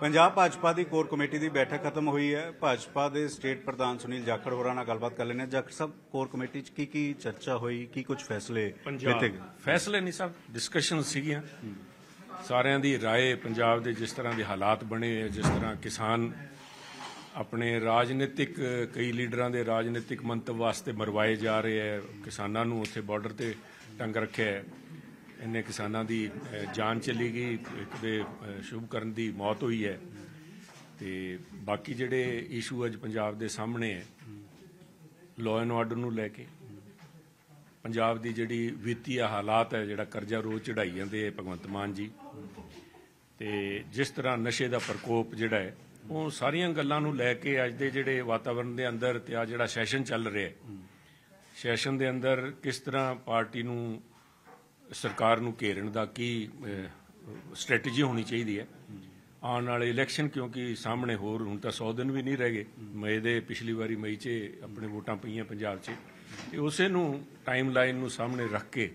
ਪੰਜਾਬ ਭਾਜਪਾ ਦੀ core committee ਦੀ ਬੈਠਕ ਖਤਮ ਹੋਈ ਹੈ ਭਾਜਪਾ ਦੇ ਸਟੇਟ ਪ੍ਰਧਾਨ ਸੁਨੀਲ ਜਾਖੜ ਹੋਰਾਂ ਨਾਲ ਗੱਲਬਾਤ ਕਰ ਲੈਣੇ ਜਾਖੜ ਸਾਹਿਬ ਕੋਰ ਕਮੇਟੀ 'ਚ ਕੀ ਕੀ ਚਰਚਾ ਹੋਈ ਕੀ ਕੁਝ ਫੈਸਲੇ ਲਿੱਤੇ ਫੈਸਲੇ ਨਹੀਂ ਸਾਹਿਬ ਡਿਸਕਸ਼ਨ ਸੀਗੀਆਂ ਸਾਰਿਆਂ ਦੀ رائے ਪੰਜਾਬ ਦੇ ਜਿਸ ਤਰ੍ਹਾਂ ਦੇ ਹਾਲਾਤ ਬਣੇ ਹੋਏ ਜਿਸ ਤਰ੍ਹਾਂ ਕਿਸਾਨ ਆਪਣੇ ਰਾਜਨੀਤਿਕ ਕਈ ਲੀਡਰਾਂ ਦੇ ਰਾਜਨੀਤਿਕ ਮੰਤਵ ਵਾਸਤੇ ਮਰਵਾਏ ਜਾ ਰਹੇ ਹੈ ਕਿਸਾਨਾਂ ਨੂੰ ਉੱਥੇ ਬਾਰਡਰ ਤੇ ਟੰਗ ਰੱਖਿਆ ਹੈ ਇੰਨੇ ਕਿਸਾਨਾਂ ਦੀ ਜਾਨ ਚਲੀ ਗਈ ਇੱਕ ਦੇ ਕਰਨ ਦੀ ਮੌਤ ਹੋਈ ਹੈ ਤੇ ਬਾਕੀ ਜਿਹੜੇ ਇਸ਼ੂ ਅੱਜ ਪੰਜਾਬ ਦੇ ਸਾਹਮਣੇ ਹੈ ਲਾਅ ਐਂਡ ਆਰਡਰ ਨੂੰ ਲੈ ਕੇ ਪੰਜਾਬ ਦੀ ਜਿਹੜੀ ਵਿੱਤੀ ਹਾਲਾਤ ਹੈ ਜਿਹੜਾ ਕਰਜ਼ਾ ਰੋਜ਼ ਚੜਾਈ ਜਾਂਦੇ ਹੈ ਭਗਵੰਤ ਮਾਨ ਜੀ ਤੇ ਜਿਸ ਤਰ੍ਹਾਂ ਨਸ਼ੇ ਦਾ ਪ੍ਰਕੋਪ ਜਿਹੜਾ ਹੈ ਉਹ ਸਾਰੀਆਂ ਗੱਲਾਂ ਨੂੰ ਲੈ ਕੇ ਅੱਜ ਦੇ ਜਿਹੜੇ ਵਾਤਾਵਰਣ ਦੇ ਅੰਦਰ ਤੇ ਆ ਜਿਹੜਾ ਸੈਸ਼ਨ ਚੱਲ ਰਿਹਾ ਹੈ ਸੈਸ਼ਨ ਦੇ ਅੰਦਰ ਕਿਸ ਤਰ੍ਹਾਂ ਪਾਰਟੀ ਨੂੰ ਸਰਕਾਰ ਨੂੰ ਘੇਰਨ ਦਾ ਕੀ ਸਟ੍ਰੈਟੇਜੀ ਹੋਣੀ ਚਾਹੀਦੀ ਹੈ ਆਉਣ ਵਾਲੇ ਇਲੈਕਸ਼ਨ ਕਿਉਂਕਿ ਸਾਹਮਣੇ ਹੋਰ ਹੁਣ ਤਾਂ 100 ਦਿਨ ਵੀ ਨਹੀਂ ਰਹਿ ਗਏ ਮਈ ਦੇ ਪਿਛਲੀ ਵਾਰੀ ਮਈ 'ਚ ਆਪਣੇ ਵੋਟਾਂ ਪਈਆਂ ਪੰਜਾਬ 'ਚ ਤੇ ਉਸੇ ਨੂੰ ਟਾਈਮ ਲਾਈਨ ਨੂੰ ਸਾਹਮਣੇ ਰੱਖ ਕੇ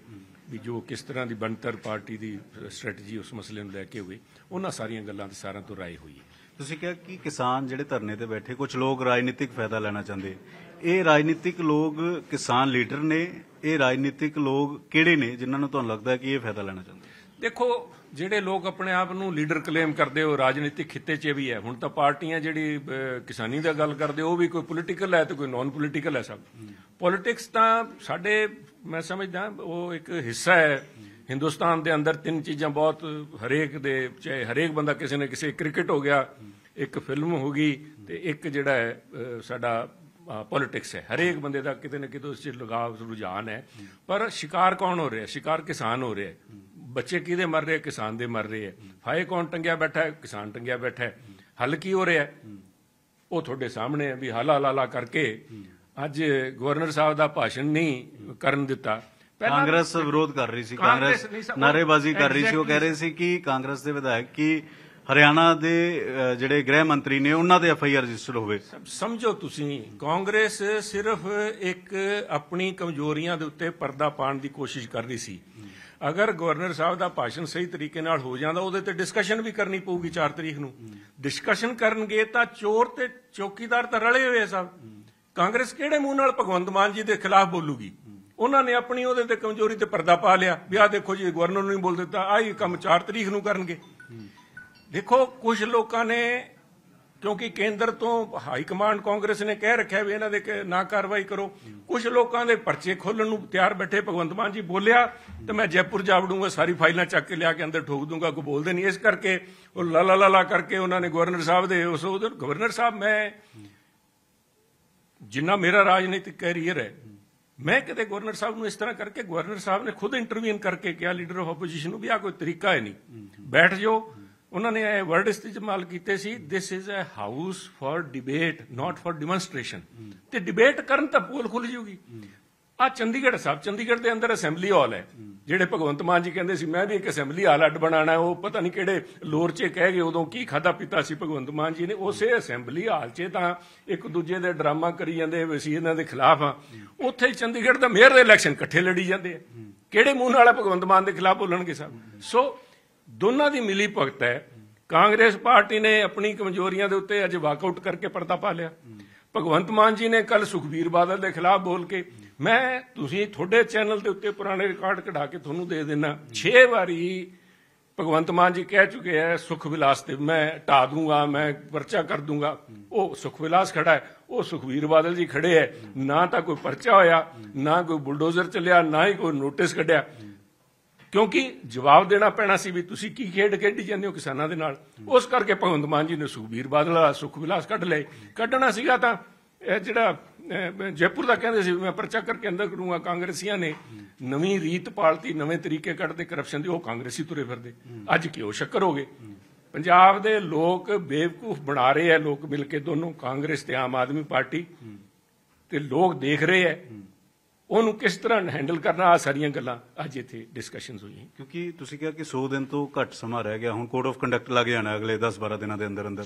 ਵੀ ਜੋ ਕਿਸ ਤਰ੍ਹਾਂ ਦੀ ਬੰਤਰ ਪਾਰਟੀ ਦੀ ਸਟ੍ਰੈਟੇਜੀ ਉਸ ਮਸਲੇ ਨੂੰ ਲੈ ਕੇ ਹੋਈ ਉਹਨਾਂ ਸਾਰੀਆਂ ਗੱਲਾਂ ਤੇ ਸਾਰਿਆਂ ਤੋਂ رائے ਹੋਈ ਤੁਸੀਂ ਕਿਹਾ ਕਿ ਕਿਸਾਨ ਜਿਹੜੇ ਧਰਨੇ ਤੇ ਬੈਠੇ ਕੁਝ ਲੋਕ ਰਾਜਨੀਤਿਕ ਫਾਇਦਾ ਲੈਣਾ ਚਾਹੁੰਦੇ ਇਹ ਰਾਜਨੀਤਿਕ ਲੋਕ ਕਿਸਾਨ ਲੀਡਰ ਨੇ ਇਹ ਰਾਜਨੀਤਿਕ ਲੋਕ ਕਿਹੜੇ ਨੇ ਜਿਨ੍ਹਾਂ ਨੂੰ ਤੁਹਾਨੂੰ ਲੱਗਦਾ ਕਿ ਇਹ ਫਾਇਦਾ ਲੈਣਾ ਚਾਹੁੰਦੇ ਦੇਖੋ ਜਿਹੜੇ ਲੋਕ ਆਪਣੇ ਆਪ ਨੂੰ ਲੀਡਰ ਕਲੇਮ ਕਰਦੇ ਹੋ ਰਾਜਨੀਤਿਕ ਖਿੱਤੇ 'ਚ ਵੀ ਹੈ ਹੁਣ ਤਾਂ ਪਾਰਟੀਆਂ ਜਿਹੜੀ ਕਿਸਾਨੀ ਦਾ ਗੱਲ ਕਰਦੇ ਉਹ ਵੀ ਕੋਈ ਪੋਲਿਟੀਕਲ ਹੈ ਤੇ ਕੋਈ ਨਾਨ ਪੋਲਿਟੀਕਲ ਹੈ ਸਭ ਪੋਲਿਟਿਕਸ ਤਾਂ ਸਾਡੇ ਮੈਂ ਸਮਝਦਾ ਉਹ ਇੱਕ ਹਿੱਸਾ ਹੈ ਹਿੰਦੁਸਤਾਨ ਦੇ ਅੰਦਰ ਤਿੰਨ ਚੀਜ਼ਾਂ ਬਹੁਤ ਹਰੇਕ ਦੇ ਚਾਹੇ ਹਰੇਕ ਬੰਦਾ ਕਿਸੇ ਨਾ ਕਿਸੇ ਕ੍ਰਿਕਟ ਹੋ ਗਿਆ ਇੱਕ ਫਿਲਮ ਹੋ ਗਈ ਤੇ ਇੱਕ ਜਿਹੜਾ ਹੈ ਸਾਡਾ ਪੋਲਿਟਿਕਸ ਹੈ ਹਰੇਕ ਬੰਦੇ ਦਾ ਕਿਤੇ ਨਾ ਕਿਤੇ ਉਸ ਚੀਜ਼ ਲਗਾਵ ਰੁਝਾਨ ਹੈ ਪਰ ਸ਼ਿਕਾਰ ਕੌਣ ਹੋ ਰਿਹਾ ਸ਼ਿਕਾਰ ਕਿਸਾਨ ਹੋ ਰਿਹਾ ਬੱਚੇ ਕਿਹਦੇ ਮਰ ਰਹੇ ਕਿਸਾਨ ਦੇ ਮਰ ਰਹੇ ਹੈ ਫਾਇ ਕੌਣ ਟੰਗਿਆ ਬੈਠਾ ਹੈ ਕਿਸਾਨ ਟੰਗਿਆ ਬੈਠਾ ਹੈ ਹੱਲ ਕੀ ਹੋ ਰਿਹਾ ਉਹ ਤੁਹਾਡੇ ਸਾਹਮਣੇ ਵੀ ਹਲਾ ਲਾਲਾ ਕਰਕੇ ਅੱਜ ਗਵਰਨਰ ਸਾਹਿਬ ਦਾ ਭਾਸ਼ਣ ਨਹੀਂ ਕਰਨ ਦਿੱਤਾ ਕਾਂਗਰਸ ਵਿਰੋਧ ਕਰ ਰਹੀ ਸੀ ਕਾਂਗਰਸ ਨਾਰੇਬਾਜ਼ੀ ਕਰ ਰਹੀ ਸੀ ਉਹ ਕਹਿ ਰਹੇ ਸੀ ਕਿ ਕਾਂਗਰਸ ਦੇ ਵਿਧਾਇਕ ਕੀ ਹਰਿਆਣਾ ਦੇ ਜਿਹੜੇ ਗ੍ਰਹਿ ਮੰਤਰੀ ਨੇ ਉਹਨਾਂ ਦੇ ਐਫ ਆਈ ਆਰ ਰਜਿਸਟਰ ਹੋਵੇ ਸਮਝੋ ਤੁਸੀਂ ਕਾਂਗਰਸ ਸਿਰਫ ਇੱਕ ਆਪਣੀ ਕਮਜ਼ੋਰੀਆਂ ਦੇ ਉੱਤੇ ਪਰਦਾ ਪਾਉਣ ਦੀ ਕੋਸ਼ਿਸ਼ ਕਰ ਰਹੀ ਸੀ ਅਗਰ ਗਵਰਨਰ ਸਾਹਿਬ ਦਾ ਭਾਸ਼ਣ ਸਹੀ ਤਰੀਕੇ ਨਾਲ ਹੋ ਜਾਂਦਾ ਉਹਦੇ ਤੇ ਡਿਸਕਸ਼ਨ ਵੀ ਕਰਨੀ ਪਊਗੀ 4 ਤਰੀਕ ਨੂੰ ਡਿਸਕਸ਼ਨ ਕਰਨਗੇ ਤਾਂ ਚੋਰ ਤੇ ਚੌਕੀਦਾਰ ਤਾਂ ਰਲੇ ਹੋਏ ਸਭ ਕਾਂਗਰਸ ਕਿਹੜੇ ਮੂੰਹ ਨਾਲ ਭਗਵੰਤ ਮਾਨ ਜੀ ਦੇ ਖਿਲਾਫ ਬੋਲੂਗੀ ਉਹਨਾਂ ਨੇ ਆਪਣੀ ਉਹਦੇ ਤੇ ਕਮਜ਼ੋਰੀ ਤੇ ਪਰਦਾ ਪਾ ਲਿਆ ਵੀ ਆ ਦੇਖੋ ਜੀ ਗਵਰਨਰ ਨੂੰ ਹੀ ਬੋਲ ਦਿੱਤਾ ਆਹੀ ਕੰਮ 4 ਤਰੀਕ ਨੂੰ ਕਰਨਗੇ ਦੇਖੋ ਕੁਝ ਲੋਕਾਂ ਨੇ ਕਿਉਂਕਿ ਕੇਂਦਰ ਤੋਂ ਹਾਈ ਕਮਾਂਡ ਕਾਂਗਰਸ ਨੇ ਕਹਿ ਰੱਖਿਆ ਵੀ ਇਹਨਾਂ ਦੇ ਨਾ ਕਾਰਵਾਈ ਕਰੋ ਕੁਝ ਲੋਕਾਂ ਦੇ ਪਰਚੇ ਖੋਲਣ ਨੂੰ ਤਿਆਰ ਬੈਠੇ ਭਗਵੰਤ ਮਾਨ ਜੀ ਬੋਲਿਆ ਤੇ ਮੈਂ ਜੈਪੁਰ ਜਾ ਵੜੂੰਗਾ ਸਾਰੀ ਫਾਈਲਾਂ ਚੱਕ ਕੇ ਲਿਆ ਕੇ ਅੰਦਰ ਠੋਕ ਦੂੰਗਾ ਕੋ ਬੋਲਦੇ ਨਹੀਂ ਇਸ ਕਰਕੇ ਉਹ ਲਾ ਲਾ ਲਾ ਕਰਕੇ ਉਹਨਾਂ ਨੇ ਗਵਰਨਰ ਸਾਹਿਬ ਦੇ ਉਸ ਉਧਰ ਗਵਰਨਰ ਸਾਹਿਬ ਮੈਂ ਜਿੰਨਾ ਮੇਰਾ ਰਾਜਨੀਤਿਕ ਕੈਰੀਅਰ ਹੈ ਮੈਂ ਕਿਤੇ ਗਵਰਨਰ ਸਾਹਿਬ ਨੂੰ ਇਸ ਤਰ੍ਹਾਂ ਕਰਕੇ ਗਵਰਨਰ ਸਾਹਿਬ ਨੇ ਖੁਦ ਇੰਟਰਵਿਊਨ ਕਰਕੇ ਕਿਹਾ ਲੀਡਰ ਆਫ ਆਪੋਜੀਸ਼ਨ ਨੂੰ ਵੀ ਆ ਕੋਈ ਤਰੀਕਾ ਹੈ ਨਹੀਂ ਬੈਠ ਜਾਓ ਉਹਨਾਂ ਨੇ ਇਹ ਵਰਡ ਇਸਤੇਮਾਲ ਕੀਤੇ ਸੀ this is a house for debate not for demonstration ਤੇ ਡਿਬੇਟ ਕਰਨ ਤਾਂ ਪੋਲ ਖੁੱਲ ਜੂਗੀ ਆ ਚੰਡੀਗੜ੍ਹ ਸਾਹਿਬ ਚੰਡੀਗੜ੍ਹ ਦੇ ਅੰਦਰ ਅਸੈਂਬਲੀ ਹਾਲ ਹੈ ਜਿਹੜੇ ਭਗਵੰਤ ਮਾਨ ਜੀ ਕਹਿੰਦੇ ਸੀ ਮੈਂ ਵੀ ਇੱਕ ਅਸੈਂਬਲੀ ਹਾਲ ਅੱਡ ਬਣਾਣਾ ਉਹ ਪਤਾ ਨਹੀਂ ਕਿਹੜੇ ਲੋਰਚੇ ਕਹਿ ਗਏ ਉਦੋਂ ਕੀ ਖਾਦਾ ਪੀਤਾ ਸੀ ਭਗਵੰਤ ਮਾਨ ਜੀ ਨੇ ਉਸੇ ਅਸੈਂਬਲੀ ਹਾਲ 'ਚ ਤਾਂ ਇੱਕ ਦੂਜੇ ਦੇ ਡਰਾਮਾ ਕਰੀ ਜਾਂਦੇ ਵਸੀ ਇਹਨਾਂ ਦੇ ਖਿਲਾਫ ਆ ਉੱਥੇ ਚੰਡੀਗੜ੍ਹ ਦਾ ਮੇਅਰ ਦੇ ਇਲੈਕਸ਼ਨ ਇਕੱਠੇ ਲੜੀ ਜਾਂਦੇ ਆ ਕਿਹੜੇ ਮੂੰਹ ਨਾਲ ਭਗਵੰਤ ਮਾਨ ਦੇ ਖਿਲਾਫ ਬੋਲਣਗੇ ਸਾਹਿਬ ਸੋ ਦੋਨਾਂ ਦੀ ਮਿਲੀ ਭਗਤ ਹੈ ਕਾਂਗਰਸ ਪਾਰਟੀ ਨੇ ਆਪਣੀ ਕਮਜ਼ੋਰੀਆਂ ਦੇ ਉੱਤੇ ਅੱਜ ਵਾਕਆਊਟ ਕਰਕੇ ਪਰਦਾ ਪਾ ਲਿਆ ਭਗਵੰਤ ਮਾਨ ਜੀ ਨੇ ਕੱਲ ਸੁਖਬੀਰ ਬਾਦਲ ਦੇ ਖਿਲਾਫ ਬੋਲ ਕੇ ਮੈਂ ਤੁਸੀਂ ਤੁਹਾਡੇ ਚੈਨਲ ਦੇ ਉੱਤੇ ਪੁਰਾਣੇ ਰਿਕਾਰਡ ਕਢਾ ਕੇ ਤੁਹਾਨੂੰ ਦੇ ਦੇਣਾ 6 ਵਾਰੀ ਭਗਵੰਤ ਮਾਨ ਜੀ ਕਹਿ ਚੁੱਕੇ ਆ ਸੁਖ ਵਿਲਾਸ ਤੇ ਮੈਂ ਢਾ ਦੂੰਗਾ ਮੈਂ ਪਰਚਾ ਕਰ ਦੂੰਗਾ ਉਹ ਸੁਖ ਵਿਲਾਸ ਖੜਾ ਹੈ ਉਹ ਸੁਖਵੀਰ ਬਾਦਲ ਜੀ ਖੜੇ ਹੈ ਨਾ ਤਾਂ ਕੋਈ ਪਰਚਾ ਹੋਇਆ ਨਾ ਕੋਈ ਬੁਲਡੋਜ਼ਰ ਚੱਲਿਆ ਨਾ ਹੀ ਕੋਈ ਨੋਟਿਸ ਕੱਢਿਆ ਕਿਉਂਕਿ ਜਵਾਬ ਦੇਣਾ ਪੈਣਾ ਸੀ ਵੀ ਤੁਸੀਂ ਕੀ ਖੇਡ ਖੇਡੀ ਜਾਂਦੇ ਹੋ ਕਿਸਾਨਾਂ ਦੇ ਨਾਲ ਉਸ ਕਰਕੇ ਭਗਵੰਤ ਮਾਨ ਜੀ ਨੇ ਸੁਖਬੀਰ ਬਾਦਲ ਸੁਖ ਵਿਲਾਸ ਕੱਢ ਲਏ ਕੱਢਣਾ ਸੀਗਾ ਤਾਂ ਇਹ ਜਿਹੜਾ ਜੈਪੁਰ ਦਾ ਕਹਿੰਦੇ ਸੀ ਮੈਂ ਪਰਚਾ ਕਰਕੇ ਅੰਦਰ ਕਰੂੰਗਾ ਕਾਂਗਰਸੀਆਂ ਨੇ ਨਵੀਂ ਰੀਤ ਪਾਲਤੀ ਨਵੇਂ ਤਰੀਕੇ ਕੱਢਦੇ ਕਰਪਸ਼ਨ ਦੇ ਉਹ ਕਾਂਗਰਸੀ ਤੁਰੇ ਫਿਰਦੇ ਅੱਜ ਕਿਉਂ ਸ਼ੱਕਰ ਹੋ ਗਏ ਪੰਜਾਬ ਦੇ ਲੋਕ ਬੇਵਕੂਫ ਬਣਾ ਰਹੇ ਆ ਲੋਕ ਮਿਲ ਕੇ ਦੋਨੋਂ ਕਾਂਗਰਸ ਤੇ ਆਮ ਆਦਮੀ ਪਾਰਟੀ ਤੇ ਲੋਕ ਦੇਖ ਰਹੇ ਆ ਉਹਨੂੰ ਕਿਸ ਤਰ੍ਹਾਂ ਹੈਂਡਲ ਕਰਨਾ ਆ ਸਾਰੀਆਂ ਗੱਲਾਂ ਅੱਜ ਇੱਥੇ ਡਿਸਕਸ਼ਨਸ ਹੋਈਆਂ ਕਿਉਂਕਿ ਤੁਸੀਂ ਕਿਹਾ ਕਿ 100 ਦਿਨ ਤੋਂ ਘੱਟ ਸਮਾਂ ਰਹਿ ਗਿਆ ਹੁਣ ਕੋਡ ਆਫ ਕੰਡਕਟ ਲੱਗ ਜਾਣਾ ਅਗਲੇ 10-12 ਦਿਨਾਂ ਦੇ ਅੰਦਰ ਅੰਦਰ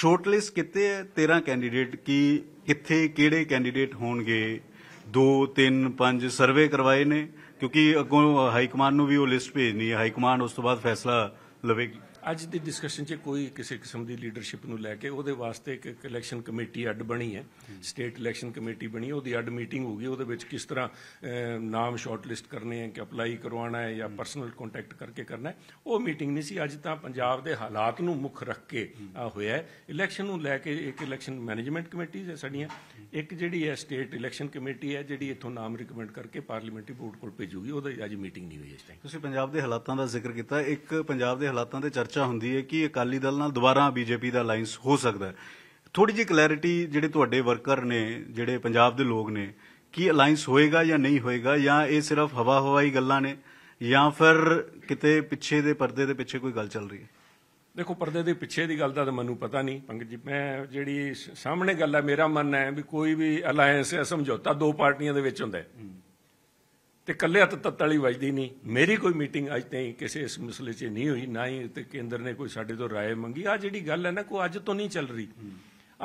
ਸ਼ਾਰਟ ਲਿਸਟ ਕਿਤੇ ਹੈ 13 ਕੈਂਡੀਡੇਟ ਕੀ ਕਿੱਥੇ ਕਿਹੜੇ ਕੈਂਡੀਡੇਟ ਹੋਣਗੇ 2 3 5 ਸਰਵੇ ਕਰਵਾਏ ਨੇ ਕਿਉਂਕਿ ਅੱਗੋਂ ਹਾਈ ਕਮਾਂਡ ਨੂੰ ਵੀ ਉਹ ਲਿਸਟ ਭੇਜਣੀ ਹੈ ਹਾਈ ਕਮਾਂਡ ਉਸ ਤੋਂ ਬਾਅਦ ਫੈਸਲਾ ਲਵੇਗੀ ਅੱਜ ਦੀ ਡਿਸਕਸ਼ਨ 'ਚ ਕੋਈ ਕਿਸੇ ਕਿਸਮ ਦੀ ਲੀਡਰਸ਼ਿਪ ਨੂੰ ਲੈ ਕੇ ਉਹਦੇ ਵਾਸਤੇ ਇੱਕ ਇਲੈਕਸ਼ਨ ਕਮੇਟੀ ਅੱਡ ਬਣੀ ਹੈ ਸਟੇਟ ਇਲੈਕਸ਼ਨ ਕਮੇਟੀ ਬਣੀ ਉਹਦੀ ਅੱਡ ਮੀਟਿੰਗ ਹੋਊਗੀ ਉਹਦੇ ਵਿੱਚ ਕਿਸ ਤਰ੍ਹਾਂ ਨਾਮ ਸ਼ਾਰਟਲਿਸਟ ਕਰਨੇ ਹੈ ਕਿ ਅਪਲਾਈ ਕਰਵਾਉਣਾ ਹੈ ਜਾਂ ਪਰਸਨਲ ਕੰਟੈਕਟ ਕਰਕੇ ਕਰਨਾ ਹੈ ਉਹ ਮੀਟਿੰਗ ਨਹੀਂ ਸੀ ਅੱਜ ਤਾਂ ਪੰਜਾਬ ਦੇ ਹਾਲਾਤ ਨੂੰ ਮੁੱਖ ਰੱਖ ਕੇ ਆ ਹੋਇਆ ਹੈ ਇਲੈਕਸ਼ਨ ਨੂੰ ਲੈ ਕੇ ਇੱਕ ਇਲੈਕਸ਼ਨ ਮੈਨੇਜਮੈਂਟ ਕਮੇਟੀਜ਼ ਹੈ ਸਾਡੀਆਂ ਇੱਕ ਜਿਹੜੀ ਹੈ ਸਟੇਟ ਇਲੈਕਸ਼ਨ ਕਮੇਟੀ ਹੈ ਜਿਹੜੀ ਇਥੋਂ ਨਾਮ ਰਿਕਮੈਂਡ ਕਰਕੇ ਪਾਰਲੀਮੈਂਟਰੀ ਬੋਰਡ ਕੋਲ ਭੇਜੂਗੀ ਉਹਦੀ ਅੱਜ ਮੀਟਿੰਗ ਨਹੀਂ ਹੋਈ ਇਸ ਟਾਈਮ ਤੁਸੀਂ ਪੰਜਾਬ ਦੇ ਹਾਲਾਤਾਂ ਦਾ ਜ਼ਿਕਰ ਕੀਤਾ ਇੱਕ ਪੰਜਾਬ ਦੇ ਹਾਲਾਤਾਂ ਤੇ ਚਰਚਾ ਚਰਚਾ ਹੁੰਦੀ ਹੈ ਕਿ ਅਕਾਲੀ ਦਲ ਨਾਲ ਦੁਬਾਰਾ ਬੀਜੇਪੀ ਦਾ ਅਲਾਈਅੰਸ ਹੋ ਸਕਦਾ ਹੈ ਥੋੜੀ ਜਿਹੀ ਕਲੈਰਿਟੀ ਜਿਹੜੇ ਤੁਹਾਡੇ ਵਰਕਰ ਨੇ ਜਿਹੜੇ ਪੰਜਾਬ ਦੇ ਲੋਕ ਨੇ ਕੀ ਅਲਾਈਅੰਸ ਹੋਏਗਾ ਜਾਂ ਨਹੀਂ ਹੋਏਗਾ ਜਾਂ ਇਹ ਸਿਰਫ ਹਵਾ ਹਵਾਈ ਗੱਲਾਂ ਨੇ ਜਾਂ ਫਿਰ ਕਿਤੇ ਪਿੱਛੇ ਦੇ ਪਰਦੇ ਦੇ ਪਿੱਛੇ ਕੋਈ ਗੱਲ ਚੱਲ ਰਹੀ ਹੈ ਦੇਖੋ ਪਰਦੇ ਦੇ ਪਿੱਛੇ ਦੀ ਗੱਲ ਦਾ ਤਾਂ ਮੈਨੂੰ ਪਤਾ ਨਹੀਂ ਪੰਕਜ ਜੀ ਮੈਂ ਜਿਹੜੀ ਸਾਹਮਣੇ ਗੱਲ ਹੈ ਮੇਰਾ ਮੰਨਣਾ ਹੈ ਵੀ ਕੋਈ ਵੀ ਅਲਾਈਅੰਸ ਹੈ ਸਮਝੌਤਾ ਦੋ ਪਾਰਟੀਆਂ ਦੇ ਵਿੱਚ ਹੁੰਦਾ ਹੈ ਤੇ ਕੱਲੇ ਹੱਥ ਤੱਤ ਵਾਲੀ ਵੱਜਦੀ ਨਹੀਂ ਮੇਰੀ ਕੋਈ ਮੀਟਿੰਗ ਅੱਜ ਤਾਈਂ ਕਿਸੇ ਇਸ ਮਸਲੇ 'ਚ ਨਹੀਂ ਹੋਈ ਨਾ ਹੀ ਤੇ ਕੇਂਦਰ ਨੇ ਕੋਈ ਸਾਡੇ ਤੋਂ رائے ਮੰਗੀ ਆ ਜਿਹੜੀ ਗੱਲ ਹੈ ਨਾ ਕੋ ਅੱਜ ਤੋਂ ਨਹੀਂ ਚੱਲ ਰਹੀ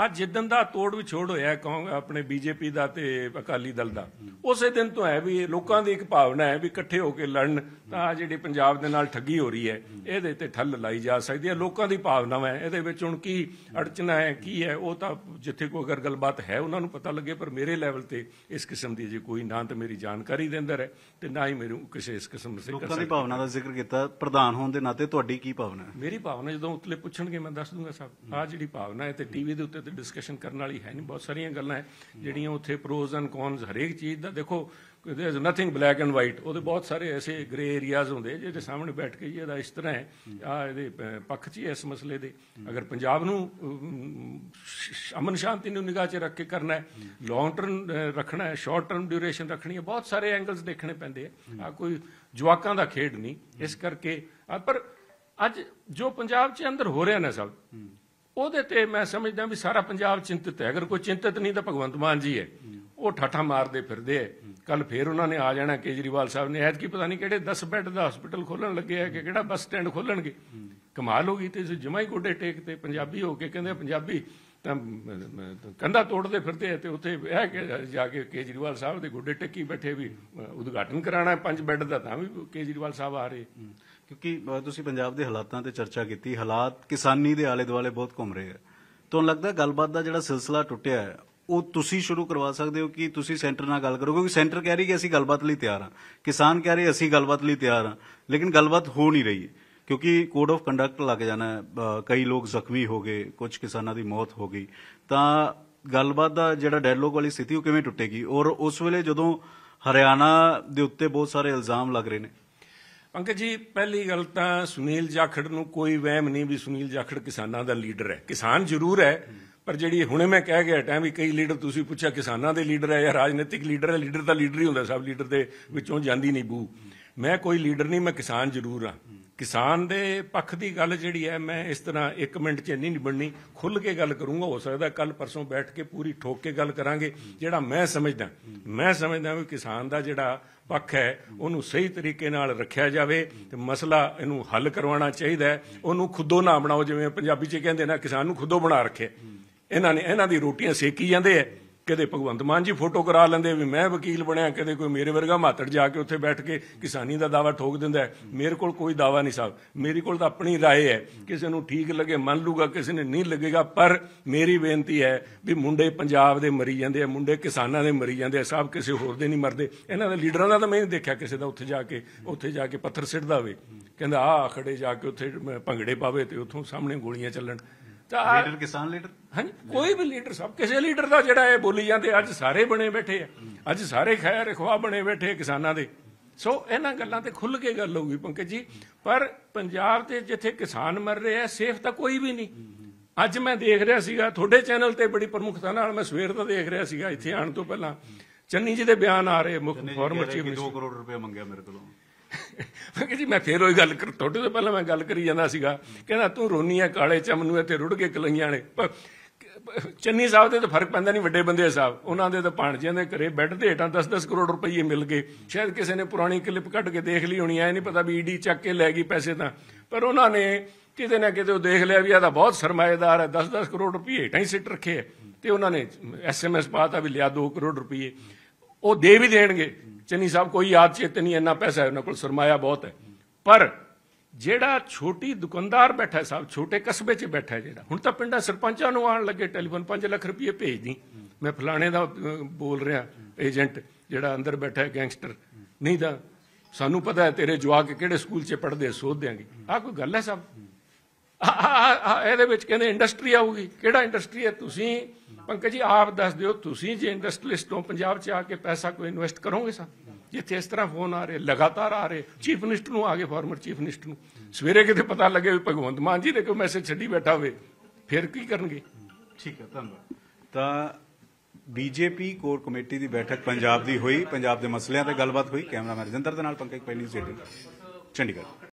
ਆ ਜਿੱਦਨ ਦਾ ਤੋੜ ਵਿਛੋੜ ਹੋਇਆ ਆਪਣੇ ਬੀਜੇਪੀ ਦਾ ਤੇ ਅਕਾਲੀ ਦਲ ਦਾ ਉਸੇ ਦਿਨ ਤੋਂ ਹੈ ਵੀ ਲੋਕਾਂ ਦੀ ਇੱਕ ਭਾਵਨਾ ਹੈ ਵੀ ਇਕੱਠੇ ਹੋ ਕੇ ਲੜਨ ਤਾਂ ਜਿਹੜੀ ਪੰਜਾਬ ਦੇ ਨਾਲ ਠੱਗੀ ਹੋ ਰਹੀ ਹੈ ਇਹਦੇ ਤੇ ਠੱਲ ਲਾਈ ਜਾ ਸਕਦੀ ਹੈ ਲੋਕਾਂ ਦੀ ਭਾਵਨਾ ਹੈ ਇਹਦੇ ਵਿੱਚ ਹੁਣ ਕੀ ਅੜਚਨਾ ਹੈ ਕੀ ਹੈ ਉਹ ਤਾਂ ਜਿੱਥੇ ਕੋਈ ਅਗਰ ਗੱਲਬਾਤ ਹੈ ਉਹਨਾਂ ਨੂੰ ਪਤਾ ਲੱਗੇ ਪਰ ਮੇਰੇ ਲੈਵਲ ਤੇ ਇਸ ਕਿਸਮ ਦੀ ਜੇ ਕੋਈ ਨਾਂ ਤਾਂ ਮੇਰੀ ਜਾਣਕਾਰੀ ਦੇ ਅੰਦਰ ਹੈ ਤੇ ਨਾ ਹੀ ਮੇਰੇ ਕਿਸੇ ਇਸ ਕਿਸਮ ਦੇ ਲੋਕਾਂ ਦੀ ਭਾਵਨਾ ਦਾ ਜ਼ਿਕਰ ਕੀਤਾ ਪ੍ਰਧਾਨ ਹੋਣ ਦੇ ਨਾਤੇ ਤੁਹਾਡੀ ਕੀ ਭਾਵਨਾ ਹੈ ਮੇਰੀ ਭਾਵਨਾ ਜਦੋਂ ਉਤਲੇ ਪੁੱਛਣਗੇ ਮੈਂ ਦੱਸ ਦੂੰਗਾ ਸਭ ਆ ਜਿਹੜੀ ਭਾਵਨਾ ਹੈ ਤੇ ਟੀਵੀ ਦੇ ਉੱਤੇ ਤੇ ਡਿਸਕਸ਼ਨ ਕਰਨ ਵਾਲੀ ਹੈ ਨਹੀਂ ਬਹੁਤ ਸਾਰੀਆਂ ਗੱਲਾਂ ਹੈ ਜਿਹੜੀਆਂ ਉੱਥੇ ਪ੍ਰੋਜ਼ ਐਂਡ ਕੌਨਸ ਹਰੇਕ ਚੀਜ਼ ਦਾ ਦੇਖੋ there is nothing black and white ਉਹਦੇ ਬਹੁਤ ਸਾਰੇ ਐਸੇ ਗ੍ਰੇ ਏਰੀਆਜ਼ ਹੁੰਦੇ ਜਿਹਦੇ ਸਾਹਮਣੇ ਬੈਠ ਕੇ ਇਹਦਾ ਇਸ ਤਰ੍ਹਾਂ ਹੈ ਆ ਇਹਦੇ ਪੱਖ 'ਚ ਇਸ ਮਸਲੇ ਦੇ ਅਗਰ ਪੰਜਾਬ ਨੂੰ ਅਮਨ ਸ਼ਾਂਤੀ ਨੂੰ ਨਿਗਾਹ 'ਚ ਰੱਖ ਕੇ ਕਰਨਾ ਹੈ ਲੌਂਗ ਟਰਮ ਰੱਖਣਾ ਹੈ ਸ਼ਾਰਟ ਟਰਮ ਡਿਊਰੇਸ਼ਨ ਰੱਖਣੀ ਹੈ ਬਹੁਤ ਸਾਰੇ ਐਂਗਲਸ ਦੇਖਣੇ ਪੈਂਦੇ ਆ ਕੋਈ ਜਵਾਕਾਂ ਦਾ ਖੇਡ ਨਹੀਂ ਇਸ ਕਰਕੇ ਪਰ ਅੱਜ ਜੋ ਪੰਜਾਬ 'ਚ ਅੰਦਰ ਹੋ ਰਿਹਾ ਨਾ ਸਭ ਉਹਦੇ ਤੇ ਮੈਂ ਸਮਝਦਾ ਵੀ ਸਾਰਾ ਪੰਜਾਬ ਚਿੰਤਤ ਹੈ ਅਗਰ ਕੋਈ ਚਿੰਤਤ ਨਹੀਂ ਤਾਂ ਭਗਵੰਤ ਮਾਨ ਜੀ ਹੈ ਉਹ ਠਾਠਾ ਮਾਰਦੇ ਫਿਰਦੇ ਐ ਕੱਲ ਫੇਰ ਉਹਨਾਂ ਨੇ ਆ ਜਾਣਾ ਕੇਜਰੀਵਾਲ ਸਾਹਿਬ ਨੇ ਐਤ ਕੀ ਪਤਾ ਨਹੀਂ ਕਿਹੜੇ 10 ਬੈੱਡ ਦਾ ਹਸਪੀਟਲ ਖੋਲਣ ਲੱਗੇ ਆ ਕਿ ਕਿਹੜਾ ਬੱਸ ਸਟੈਂਡ ਖੋਲਣਗੇ ਕਮਾਲ ਹੋ ਗਈ ਤੇ ਜਮਾ ਹੀ ਗੋਡੇ ਟੇਕ ਤੇ ਪੰਜਾਬੀ ਹੋ ਕੇ ਕਹਿੰਦੇ ਪੰਜਾਬੀ ਤਾਂ ਕੰਧਾ ਤੋੜਦੇ ਫਿਰਦੇ ਆ ਤੇ ਉੱਥੇ ਇਹ ਜਾ ਕੇ ਕੇਜਰੀਵਾਲ ਸਾਹਿਬ ਦੇ ਗੋਡੇ ਟੱਕੀ ਬੈਠੇ ਵੀ ਉਦਘਾਟਨ ਕਰਾਣਾ ਪੰਜ ਬੈੱਡ ਦਾ ਤਾਂ ਵੀ ਕੇਜਰੀਵਾਲ ਸਾਹਿਬ ਆ ਰਹੇ ਕਿਉਂਕਿ ਤੁਸੀਂ ਪੰਜਾਬ ਦੇ ਹਾਲਾਤਾਂ ਤੇ ਚਰਚਾ ਕੀਤੀ ਹਾਲਾਤ ਕਿਸਾਨੀ ਦੇ ਆਲੇ ਦੁਆਲੇ ਬਹੁਤ ਘੁੰਮ ਰਹੇ ਆ ਤੁਹਾਨੂੰ ਲੱਗਦਾ ਗੱਲਬਾਤ ਦਾ ਜਿਹੜਾ ਸਿਲਸਿਲਾ ਟੁੱਟਿਆ ਹੈ ਉਹ ਤੁਸੀਂ ਸ਼ੁਰੂ ਕਰਵਾ ਸਕਦੇ ਹੋ ਕਿ ਤੁਸੀਂ ਸੈਂਟਰ ਨਾਲ ਗੱਲ ਕਰੋ ਕਿਉਂਕਿ ਸੈਂਟਰ ਕਹਿ ਰਹੀ ਕਿ ਅਸੀਂ ਗੱਲਬਾਤ ਲਈ ਤਿਆਰ ਹਾਂ ਕਿਸਾਨ ਕਹਿ ਰਹੇ ਅਸੀਂ ਗੱਲਬਾਤ ਲਈ ਤਿਆਰ ਹਾਂ ਲੇਕਿਨ ਗੱਲਬਾਤ ਹੋ ਨਹੀਂ ਰਹੀ ਕਿਉਂਕਿ ਕੋਡ ਆਫ ਕੰਡਕਟ ਲੱਗ ਜਾਣਾ ਹੈ ਕਈ ਲੋਕ ਜ਼ਖਮੀ ਹੋ ਗਏ ਕੁਝ ਕਿਸਾਨਾਂ ਦੀ ਮੌਤ ਹੋ ਗਈ ਤਾਂ ਗੱਲਬਾਤ ਦਾ ਜਿਹੜਾ ਡਾਇਲੋਗ ਵਾਲੀ ਸਥਿਤੀ ਉਹ ਕਿਵੇਂ ਟੁੱਟੇਗੀ ਔਰ ਉਸ ਵੇਲੇ ਜਦੋਂ ਹਰਿਆਣਾ ਦੇ ਉੱਤੇ ਬਹੁਤ ਸਾਰੇ ਇਲਜ਼ਾਮ ਲੱਗ ਰਹੇ ਨੇ ਅੰਕਜ ਜੀ ਪਹਿਲੀ ਗੱਲ ਤਾਂ ਸੁਨੀਲ ਜਾਖੜ ਨੂੰ ਕੋਈ ਵਹਿਮ ਨਹੀਂ ਵੀ ਸੁਨੀਲ ਜਾਖੜ ਕਿਸਾਨਾਂ ਦਾ ਲੀਡਰ ਹੈ ਕਿਸਾਨ ਜ਼ਰੂਰ ਹੈ ਪਰ ਜਿਹੜੀ ਹੁਣੇ ਮੈਂ ਕਹਿ ਗਿਆ ਟਾਈਮ ਵੀ ਕਈ ਲੀਡਰ ਤੁਸੀਂ ਪੁੱਛਿਆ ਕਿਸਾਨਾਂ ਦੇ ਲੀਡਰ ਹੈ ਜਾਂ ਰਾਜਨੀਤਿਕ ਲੀਡਰ ਹੈ ਲੀਡਰ ਤਾਂ ਲੀਡਰ ਹੀ ਹੁੰਦਾ ਸਭ ਲੀਡਰ ਦੇ ਵਿੱਚੋਂ ਜਾਂਦੀ ਨਹੀਂ ਬੂ ਮੈਂ ਕੋਈ ਲੀਡਰ ਨਹੀਂ ਮੈਂ ਕਿਸਾਨ ਜ਼ਰੂਰ ਹਾਂ ਕਿਸਾਨ ਦੇ ਪੱਖ ਦੀ ਗੱਲ ਜਿਹੜੀ ਹੈ ਮੈਂ ਇਸ ਤਰ੍ਹਾਂ 1 ਮਿੰਟ 'ਚ ਨਹੀਂ ਨਿਬੜਨੀ ਖੁੱਲ ਕੇ ਗੱਲ ਕਰੂੰਗਾ ਹੋ ਸਕਦਾ ਕੱਲ ਪਰਸੋਂ ਬੈਠ ਕੇ ਪੂਰੀ ਠੋਕ ਕੇ ਗੱਲ ਕਰਾਂਗੇ ਜਿਹੜਾ ਮੈਂ ਸਮਝਦਾ ਮੈਂ ਸਮਝਦਾ ਕਿ ਕਿਸਾਨ ਦਾ ਜਿਹੜਾ ਪੱਖ ਹੈ ਉਹਨੂੰ ਸਹੀ ਤਰੀਕੇ ਨਾਲ ਰੱਖਿਆ ਜਾਵੇ ਤੇ ਮਸਲਾ ਇਹਨੂੰ ਹੱਲ ਕਰਵਾਉਣਾ ਚਾਹੀਦਾ ਹੈ ਉਹਨੂੰ ਖੁਦੋ ਨਾ ਬਣਾਓ ਜਿਵੇਂ ਪੰਜਾਬੀ 'ਚ ਕਹਿੰਦੇ ਨਾ ਕਿਸਾਨ ਨੂੰ ਖੁਦੋ ਬਣਾ ਰੱਖੇ ਇਹਨਾਂ ਨੇ ਇਹਨਾਂ ਦੀ ਰੋਟੀਆਂ ਸੇਕੀ ਜਾਂਦੇ ਐ ਕਦੇ ਭਗਵੰਤ ਮਾਨ ਜੀ ਫੋਟੋ ਕਰਾ ਲੈਂਦੇ ਵੀ ਮੈਂ ਵਕੀਲ ਬਣਿਆ ਕਦੇ ਕੋਈ ਮੇਰੇ ਵਰਗਾ ਮਾਤੜ ਜਾ ਕੇ ਉੱਥੇ ਬੈਠ ਕੇ ਕਿਸਾਨੀ ਦਾ ਦਾਵਾ ਠੋਕ ਦਿੰਦਾ ਮੇਰੇ ਕੋਲ ਕੋਈ ਦਾਵਾ ਨਹੀਂ ਸਾਹਿਬ ਮੇਰੇ ਕੋਲ ਤਾਂ ਆਪਣੀ رائے ਹੈ ਕਿਸੇ ਨੂੰ ਠੀਕ ਲੱਗੇ ਮੰਨ ਲੂਗਾ ਕਿਸੇ ਨੇ ਨਹੀਂ ਲੱਗੇਗਾ ਪਰ ਮੇਰੀ ਬੇਨਤੀ ਹੈ ਵੀ ਮੁੰਡੇ ਪੰਜਾਬ ਦੇ ਮਰੀ ਜਾਂਦੇ ਆ ਮੁੰਡੇ ਕਿਸਾਨਾਂ ਦੇ ਮਰੀ ਜਾਂਦੇ ਆ ਸਭ ਕਿਸੇ ਹੋਰ ਦੇ ਨਹੀਂ ਮਰਦੇ ਇਹਨਾਂ ਦੇ ਲੀਡਰਾਂ ਦਾ ਤਾਂ ਮੈਂ ਨਹੀਂ ਦੇਖਿਆ ਕਿਸੇ ਦਾ ਉੱਥੇ ਜਾ ਕੇ ਉੱਥੇ ਜਾ ਕੇ ਪੱਥਰ ਸਿੱਟਦਾ ਹੋਵੇ ਕਹਿੰਦਾ ਆ ਖੜੇ ਜਾ ਕੇ ਉੱਥੇ ਭੰਗੜੇ ਪਾਵੇ ਤੇ ਉੱਥੋਂ ਸਾਹਮਣੇ ਗੋਲੀਆਂ ਚੱਲਣ ਲੀਡਰ ਕਿਸਾਨ ਲੀਡਰ ਹਾਂਜੀ ਕੋਈ ਵੀ ਲੀਡਰ ਸਭ ਕਿਸੇ ਲੀਡਰ ਦਾ ਜਿਹੜਾ ਇਹ ਬੋਲੀ ਜਾਂਦੇ ਅੱਜ ਸਾਰੇ ਬਣੇ ਬੈਠੇ ਆ ਅੱਜ ਸਾਰੇ ਖੈਰ ਖਵਾ ਬਣੇ ਬੈਠੇ ਕਿਸਾਨਾਂ ਦੇ ਸੋ ਇਹਨਾਂ ਗੱਲਾਂ ਤੇ ਖੁੱਲ ਕੇ ਗੱਲ ਹੋਊਗੀ ਪੰਕਜ ਜੀ ਪਰ ਪੰਜਾਬ ਤੇ ਜਿੱਥੇ ਕਿਸਾਨ ਮਰ ਰਹੇ ਆ ਸੇਫ ਤਾਂ ਕੋਈ ਵੀ ਨਹੀਂ ਅੱਜ ਮੈਂ ਦੇਖ ਰਿਹਾ ਸੀਗਾ ਤੁਹਾਡੇ ਚੈਨਲ ਤੇ ਬੜੀ ਪ੍ਰਮੁਖਤਾ ਨਾਲ ਮੈਂ ਸਵੇਰ ਤੋਂ ਦੇਖ ਰਿਹਾ ਸੀਗਾ ਇੱਥੇ ਆਣ ਤੋਂ ਪਹਿਲਾਂ ਚੰਨੀ ਜੀ ਦੇ ਬਿਆਨ ਆ ਰਹੇ ਮੁੱਖ ਫਾਰਮਰ ਚੀਫ 2 ਕਰੋੜ ਰੁਪਏ ਮੰਗਿਆ ਮੇਰੇ ਕੋਲੋਂ ਮੈਂ ਕਿਹਾ ਜੀ ਮੈਂ ਫੇਰ ਉਹੀ ਗੱਲ ਕਰ ਤੁਹਾਡੇ ਤੋਂ ਪਹਿਲਾਂ ਮੈਂ ਗੱਲ ਕਰੀ ਜਾਂਦਾ ਸੀਗਾ ਕਹਿੰਦਾ ਤੂੰ ਆ ਕਾਲੇ ਮੈਨੂੰ ਇੱਥੇ ਰੁੜ ਕੇ ਕਲੰਗੀਆਂ ਨੇ ਚੰਨੀ ਸਾਹਿਬ ਦੇ ਤਾਂ ਫਰਕ ਪੈਂਦਾ ਨਹੀਂ ਵੱਡੇ ਬੰਦੇ ਸਾਹਿਬ ਉਹਨਾਂ ਦੇ ਤਾਂ ਪਾਣਜੀਆਂ ਦੇ ਘਰੇ ਬੈੱਡ ਤੇ ਹੇਠਾਂ 10-10 ਕਰੋੜ ਰੁਪਏ ਮਿਲ ਗਏ ਸ਼ਾਇਦ ਕਿਸੇ ਨੇ ਪੁਰਾਣੀ ਕਲਿੱਪ ਕੱਢ ਕੇ ਦੇਖ ਲਈ ਹੋਣੀ ਐ ਨਹੀਂ ਪਤਾ ਵੀ ਈਡੀ ਚੱਕ ਕੇ ਲੈ ਗਈ ਪੈਸੇ ਤਾਂ ਪਰ ਉਹਨਾਂ ਨੇ ਕਿਤੇ ਨਾ ਕਿਤੇ ਉਹ ਦੇਖ ਲਿਆ ਵੀ ਇਹਦਾ ਬਹੁਤ ਸਰਮਾਇਦਾਰ ਹੈ 10-10 ਕਰੋੜ ਰੁਪਏ ਹੇਠਾਂ ਹੀ ਸਿੱਟ ਰੱਖੇ ਤੇ ਉਹਨਾਂ ਨੇ ਐਸਐਮਐਸ ਪਾਤਾ ਵੀ ਲਿਆ 2 ਕਰੋੜ ਰੁਪਏ ਉਹ ਦੇ ਵੀ ਦੇਣਗੇ ਚੰਨੀ ਸਾਹਿਬ ਕੋਈ ਯਾਦ ਚੇਤ ਨਹੀਂ ਇੰਨਾ ਪੈਸਾ ਉਹਨਾਂ ਕੋਲ ਸਰਮਾਇਆ ਬਹੁਤ ਹੈ ਪਰ ਜਿਹੜਾ ਛੋਟੀ ਦੁਕਾਨਦਾਰ ਬੈਠਾ ਸਾਹਿਬ ਛੋਟੇ ਕਸਬੇ 'ਚ ਬੈਠਾ ਜਿਹੜਾ ਹੁਣ ਤਾਂ ਪਿੰਡਾਂ ਸਰਪੰਚਾਂ ਨੂੰ ਆਣ ਲੱਗੇ ਟੈਲੀਫੋਨ 5 ਲੱਖ ਰੁਪਏ ਭੇਜਦੀ ਮੈਂ ਫਲਾਣੇ ਦਾ ਬੋਲ ਰਿਹਾ ਏਜੰਟ ਜਿਹੜਾ ਅੰਦਰ ਬੈਠਾ ਹੈ ਗੈਂਗਸਟਰ ਨਹੀਂ ਤਾਂ ਸਾਨੂੰ ਪਤਾ ਹੈ ਤੇਰੇ ਜਵਾਕ ਕਿਹੜੇ ਸਕੂਲ 'ਚ ਪੜ੍ਹਦੇ ਸੋਧ ਦੇਾਂਗੇ ਆ ਕੋਈ ਗੱਲ ਹੈ ਸਾਹਿਬ ਆ ਇਹਦੇ ਵਿੱਚ ਕਹਿੰਦੇ ਇੰਡਸਟਰੀ ਆਊਗੀ ਕਿਹੜਾ ਇੰਡਸਟਰੀ ਹੈ ਤੁਸੀਂ ਪੰਕਜ ਜੀ ਆਪ ਦੱਸ ਦਿਓ ਤੁਸੀਂ ਜੇ ਇੰਡਸਟਰੀਲਿਸਟ ਹੋ ਪੰਜਾਬ 'ਚ ਆ ਕੇ ਪੈਸਾ ਕੋਈ ਇਨਵੈਸਟ ਕਰੋਗੇ ਸਾ ਜਿੱਥੇ ਇਸ ਤਰ੍ਹਾਂ ਫੋਨ ਆ ਰਹੇ ਲਗਾਤਾਰ ਆ ਰਹੇ ਚੀਫ ਮਿਨਿਸਟਰ ਨੂੰ ਆ ਗਏ ਫਾਰਮਰ ਚੀਫ ਮਿਨਿਸਟਰ ਨੂੰ ਸਵੇਰੇ ਕਿਤੇ ਪਤਾ ਲੱਗੇ ਵੀ ਭਗਵੰਤ ਮਾਨ ਜੀ ਦੇ ਕੋਈ ਮੈਸੇਜ ਛੱਡੀ ਬੈਠਾ ਹੋਵੇ ਫਿਰ ਕੀ ਕਰਨਗੇ ਠੀਕ ਹੈ ਧੰਨਵਾਦ ਤਾਂ ਬੀਜੇਪੀ ਕੋਰ ਕਮੇਟੀ ਦੀ ਬੈਠਕ ਪੰਜਾਬ ਦੀ ਹੋਈ ਪੰਜਾਬ ਦੇ ਮਸਲਿਆਂ ਤੇ ਗੱਲਬਾਤ ਹੋਈ ਕੈਮਰਾਮੈਨ ਰਜਿੰਦਰ ਦੇ ਨਾਲ ਪੰਕਜ ਪਹਿਲੀ ਸੇਟੀ ਚੰਡੀਗੜ੍ਹ